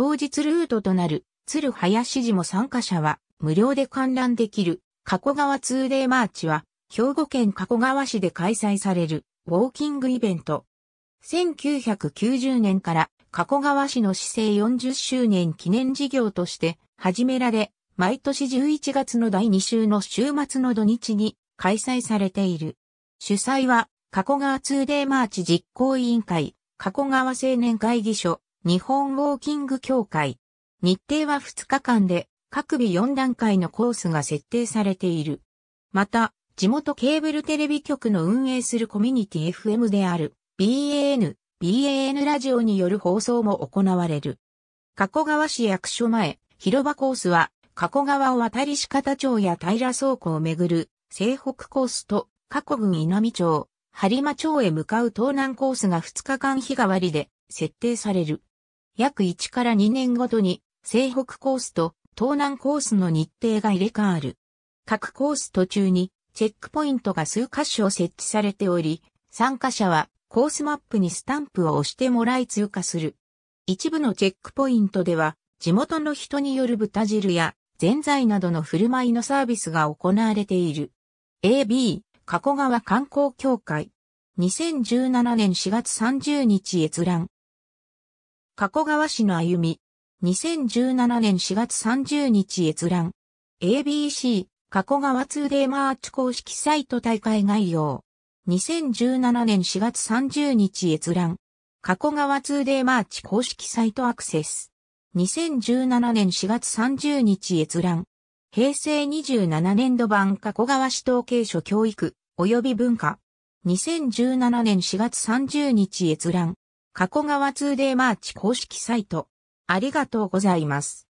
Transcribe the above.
当日ルートとなる鶴林寺も参加者は無料で観覧できる加古川ツーデーマーチは兵庫県加古川市で開催されるウォーキングイベント。1990年から加古川市の市政40周年記念事業として始められ、毎年11月の第2週の週末の土日に開催されている。主催は加古川ツーデーマーチ実行委員会、加古川青年会議所、日本ウォーキング協会。日程は2日間で、各日4段階のコースが設定されている。また、地元ケーブルテレビ局の運営するコミュニティ FM である BAN、BAN ラジオによる放送も行われる。加古川市役所前、広場コースは、加古川を渡り仕方町や平倉庫をめぐる西北コースと、加古郡稲美町、播磨町へ向かう東南コースが2日間日替わりで設定される。約1から2年ごとに、西北コースと東南コースの日程が入れ替わる。各コース途中に、チェックポイントが数箇所設置されており、参加者はコースマップにスタンプを押してもらい通過する。一部のチェックポイントでは、地元の人による豚汁や、全財などの振る舞いのサービスが行われている。AB、加古川観光協会。2017年4月30日閲覧。加古川市の歩み。2017年4月30日閲覧。ABC、加古川2 d a マーチ公式サイト大会概要。2017年4月30日閲覧。加古川2 d a マーチ公式サイトアクセス。2017年4月30日閲覧。平成27年度版加古川市統計所教育及び文化。2017年4月30日閲覧。加古川2デーマーチ公式サイト。ありがとうございます。